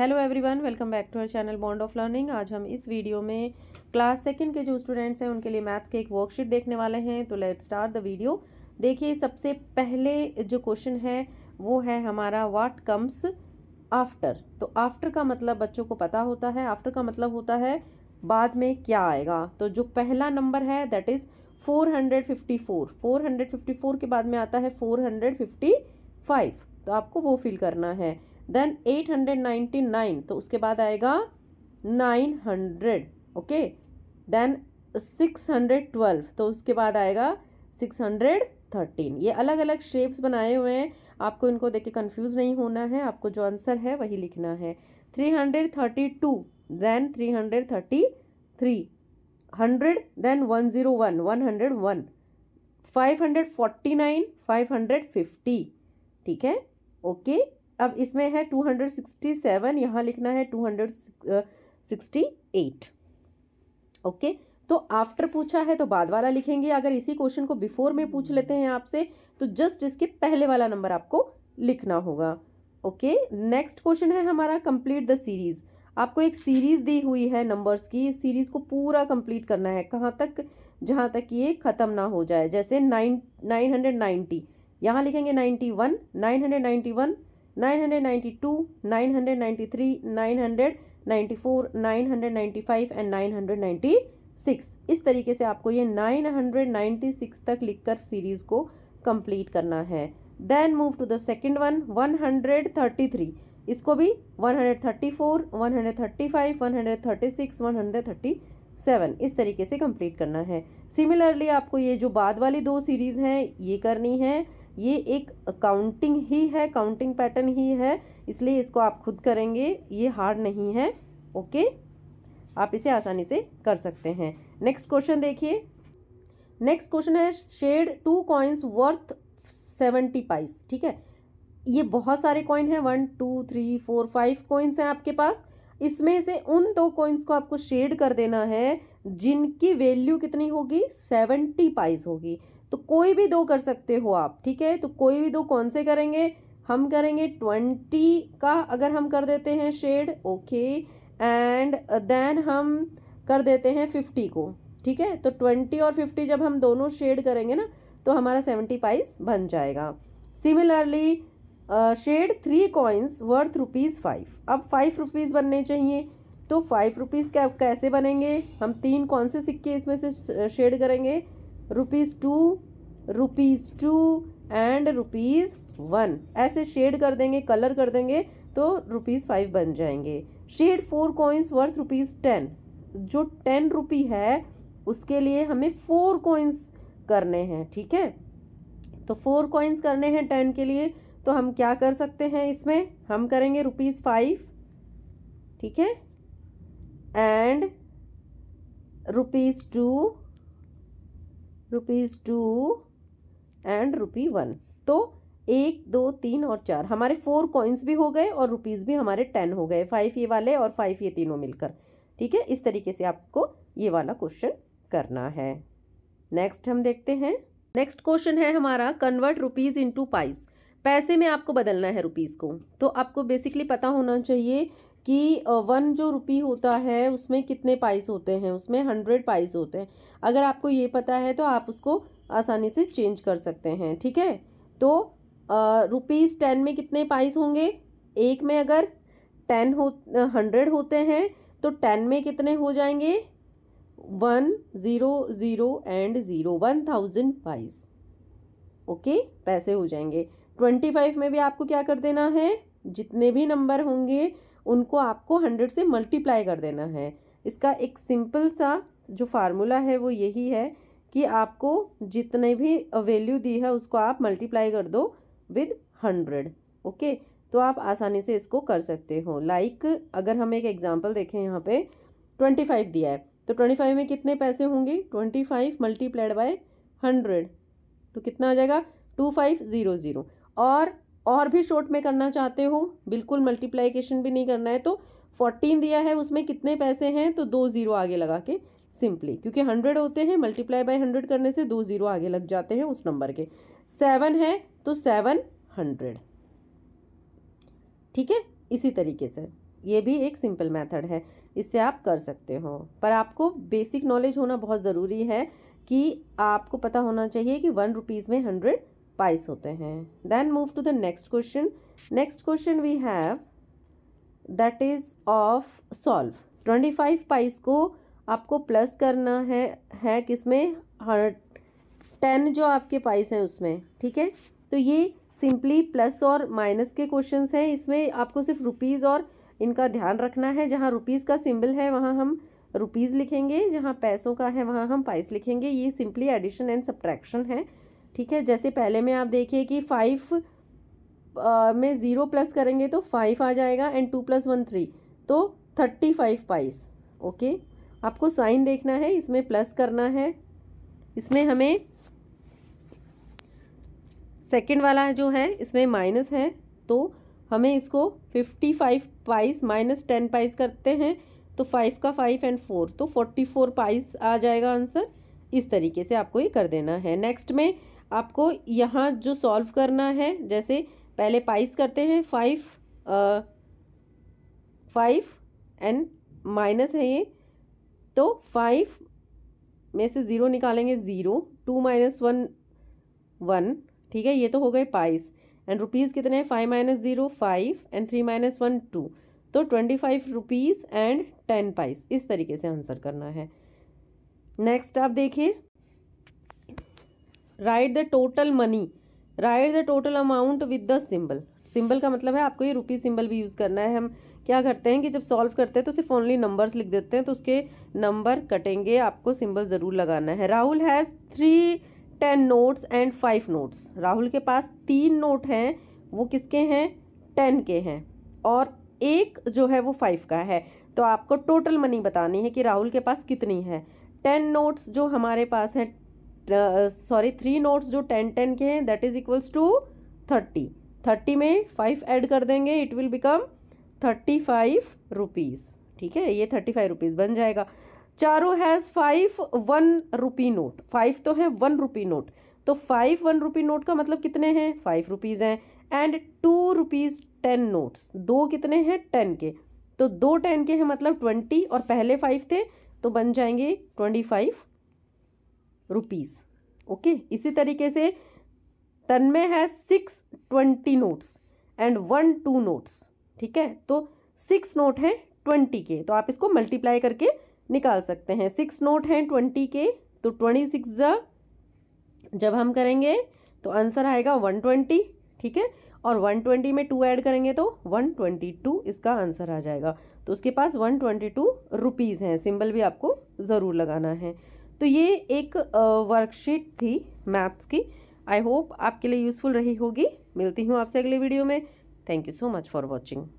hello everyone welcome back to our channel bond of learning आज हम इस video में क्लास सेकंड के जो स्टूडेंट्स हैं उनके लिए मैथ्स के एक वर्कशीट देखने वाले हैं तो लेट स्टार्ट द वीडियो देखिए सबसे पहले जो क्वेश्चन है वो है हमारा वाट कम्स आफ्टर तो आफ्टर का मतलब बच्चों को पता होता है आफ्टर का मतलब होता है बाद में क्या आएगा तो जो पहला नंबर है that is four hundred fifty four four hundred fifty four के बाद में आता है फोर हंड्रेड फिफ्टी फाइव तो आपको वो फिल करना है देन 899 तो उसके बाद आएगा 900 ओके देन 612 तो उसके बाद आएगा 613 ये अलग अलग शेप्स बनाए हुए हैं आपको इनको देख के कन्फ्यूज़ नहीं होना है आपको जो आंसर है वही लिखना है 332 then 333 hundred then one zero one one hundred one five hundred forty nine five hundred fifty ठीक है ओके अब इसमें है टू हंड्रेड सिक्सटी सेवन यहाँ लिखना है two hundred sixty eight okay तो आफ्टर पूछा है तो बाद वाला लिखेंगे अगर इसी क्वेश्चन को बिफोर में पूछ लेते हैं आपसे तो जस्ट इसके पहले वाला नंबर आपको लिखना होगा ओके नेक्स्ट क्वेश्चन है हमारा कंप्लीट द सीरीज़ आपको एक सीरीज़ दी हुई है नंबर्स की इस सीरीज़ को पूरा कंप्लीट करना है कहाँ तक जहाँ तक ये ख़त्म ना हो जाए जैसे नाइन नाइन हंड्रेड नाइन्टी यहाँ लिखेंगे ninety one nine hundred ninety one nine hundred ninety two nine hundred ninety three nine hundred ninety four nine hundred ninety five and nine hundred ninety six इस तरीके से आपको ये nine hundred ninety six तक लिखकर series को complete करना है then move to the second one one hundred thirty three इसको भी one hundred thirty four one hundred thirty five one hundred thirty six one hundred thirty seven इस तरीके से कंप्लीट करना है सिमिलरली आपको ये जो बाद वाली दो सीरीज़ हैं ये करनी है ये एक काउंटिंग ही है काउंटिंग पैटर्न ही है इसलिए इसको आप खुद करेंगे ये हार्ड नहीं है ओके आप इसे आसानी से कर सकते हैं नेक्स्ट क्वेश्चन देखिए नेक्स्ट क्वेश्चन है shade two coins worth seventy paise ठीक है ये बहुत सारे कॉइन हैं one two three four five coins हैं आपके पास इसमें से उन दो कॉइन्स को आपको शेड कर देना है जिनकी वैल्यू कितनी होगी सेवेंटी पाइस होगी तो कोई भी दो कर सकते हो आप ठीक है तो कोई भी दो कौन से करेंगे हम करेंगे ट्वेंटी का अगर हम कर देते हैं शेड ओके एंड देन हम कर देते हैं फिफ्टी को ठीक है तो ट्वेंटी और फिफ्टी जब हम दोनों शेड करेंगे ना तो हमारा सेवेंटी पाइस बन जाएगा similarly shade three coins worth rupees five अब फाइव रुपीज़ बनने चाहिए तो फाइव रुपीज़ कैसे बनेंगे हम तीन कौन से सिक्के इसमें से शेड करेंगे rupees two rupees two and rupees one ऐसे शेड कर देंगे कलर कर देंगे तो रुपीज़ फाइव बन जाएंगे shade four coins worth rupees ten जो टेन रुपी है उसके लिए हमें फोर कॉइन्स करने हैं ठीक है तो फोर कॉइन्स करने हैं टेन के लिए तो हम क्या कर सकते हैं इसमें हम करेंगे रुपीज़ फाइव ठीक है and rupees two rupees two and rupee one तो एक दो तीन और चार हमारे फोर कॉइन्स भी हो गए और रुपीज़ भी हमारे टेन हो गए फाइव ये वाले और फाइव ये तीनों मिलकर ठीक है इस तरीके से आपको ये वाला क्वेश्चन करना है नेक्स्ट हम देखते हैं नेक्स्ट क्वेश्चन है हमारा कन्वर्ट रुपीज़ इंटू पाइस पैसे में आपको बदलना है रुपीज़ को तो आपको बेसिकली पता होना चाहिए कि वन जो रुपी होता है उसमें कितने पाइस होते हैं उसमें हंड्रेड पाइस होते हैं अगर आपको ये पता है तो आप उसको आसानी से चेंज कर सकते हैं ठीक है तो रुपीज़ टेन में कितने पाइस होंगे एक में अगर टेन हो हंड्रेड होते हैं तो टेन में कितने हो जाएंगे one zero zero and zero one thousand paise okay पैसे हो जाएंगे ट्वेंटी फाइव में भी आपको क्या कर देना है जितने भी नंबर होंगे उनको आपको हंड्रेड से मल्टीप्लाई कर देना है इसका एक सिंपल सा जो फार्मूला है वो यही है कि आपको जितने भी वैल्यू दी है उसको आप मल्टीप्लाई कर दो विद हंड्रेड ओके तो आप आसानी से इसको कर सकते हो लाइक like, अगर हम एक एग्ज़ाम्पल देखें यहाँ पे ट्वेंटी फाइव दिया है तो ट्वेंटी फाइव में कितने पैसे होंगे twenty five multiplied by hundred तो कितना आ जाएगा टू फाइव ज़ीरो ज़ीरो और और भी शॉर्ट में करना चाहते हो बिल्कुल मल्टीप्लाइकेशन भी नहीं करना है तो फोर्टीन दिया है उसमें कितने पैसे हैं तो दो ज़ीरो आगे लगा के सिंपली क्योंकि हंड्रेड होते हैं मल्टीप्लाई बाय हंड्रेड करने से दो ज़ीरो आगे लग जाते हैं उस नंबर के सेवन है तो सेवन हंड्रेड ठीक है इसी तरीके से ये भी एक सिंपल मेथड है इससे आप कर सकते हो पर आपको बेसिक नॉलेज होना बहुत ज़रूरी है कि आपको पता होना चाहिए कि वन रुपीज़ में हंड्रेड पाइस होते हैं then move to the next question next question we have that is of solve twenty five paise को आपको प्लस करना है है किसमें हर टेन जो आपके पाइस हैं उसमें ठीक है तो ये सिंपली प्लस और माइनस के क्वेश्चन हैं इसमें आपको सिर्फ रुपीज़ और इनका ध्यान रखना है जहाँ रुपीज़ का सिंबल है वहाँ हम रुपीज़ लिखेंगे जहाँ पैसों का है वहाँ हम पाइस लिखेंगे ये सिंपली एडिशन एंड सब्ट्रैक्शन है ठीक है जैसे पहले में आप देखिए कि फाइव में ज़ीरो प्लस करेंगे तो फाइव आ जाएगा and two plus one three तो थर्टी फाइव पाइस ओके आपको साइन देखना है इसमें प्लस करना है इसमें हमें सेकंड वाला जो है इसमें माइनस है तो हमें इसको fifty five paise minus ten paise करते हैं तो फाइव का फाइव एंड फोर तो फोर्टी फोर पाइस आ जाएगा आंसर इस तरीके से आपको ये कर देना है नेक्स्ट में आपको यहाँ जो सॉल्व करना है जैसे पहले पाइस करते हैं फाइव फाइव एंड माइनस है ये तो फाइव में से ज़ीरो निकालेंगे zero two minus one one ठीक है ये तो हो गए पाइस एंड रुपीज़ कितने हैं five minus zero five and three minus one two तो twenty five rupees and ten paise इस तरीके से आंसर करना है नेक्स्ट आप देखिए write the total money write the total amount with the symbol symbol का मतलब है आपको ये रुपी सिंबल भी यूज़ करना है हम क्या करते हैं कि जब सॉल्व करते हैं तो सिर्फ ओनली नंबर्स लिख देते हैं तो उसके नंबर कटेंगे आपको सिंबल ज़रूर लगाना है Rahul has three ten notes and five notes Rahul के पास तीन नोट हैं वो किसके हैं टेन के हैं और एक जो है वो फाइव का है तो आपको टोटल मनी बतानी है कि राहुल के पास कितनी है टेन नोट्स जो हमारे पास हैं सॉरी थ्री नोट्स जो टेन टेन के हैं that is equals to thirty thirty में फाइव ऐड कर देंगे it will become thirty five rupees ठीक है ये थर्टी फाइव रुपीज़ बन जाएगा चारों has five one rupee note five तो है वन रुपी नोट तो फाइव वन रुपी नोट का मतलब कितने हैं फाइव रुपीज़ हैं and two rupees ten notes दो कितने हैं टेन के तो दो टेन के हैं मतलब ट्वेंटी और पहले फाइव थे तो बन जाएंगे ट्वेंटी फाइव रुपीज़ ओके इसी तरीके से तन्मय है six twenty notes and one two notes ठीक है तो सिक्स नोट हैं ट्वेंटी के तो आप इसको मल्टीप्लाई करके निकाल सकते हैं सिक्स नोट हैं ट्वेंटी के तो ट्वेंटी सिक्स जब हम करेंगे तो आंसर आएगा वन ट्वेंटी ठीक है और वन ट्वेंटी में टू ऐड करेंगे तो वन ट्वेंटी टू इसका आंसर आ जाएगा तो उसके पास वन ट्वेंटी टू रुपीज़ हैं सिंबल भी आपको ज़रूर लगाना है तो ये एक वर्कशीट थी मैथ्स की आई होप आपके लिए यूज़फुल रही होगी मिलती हूँ आपसे अगले वीडियो में thank you so much for watching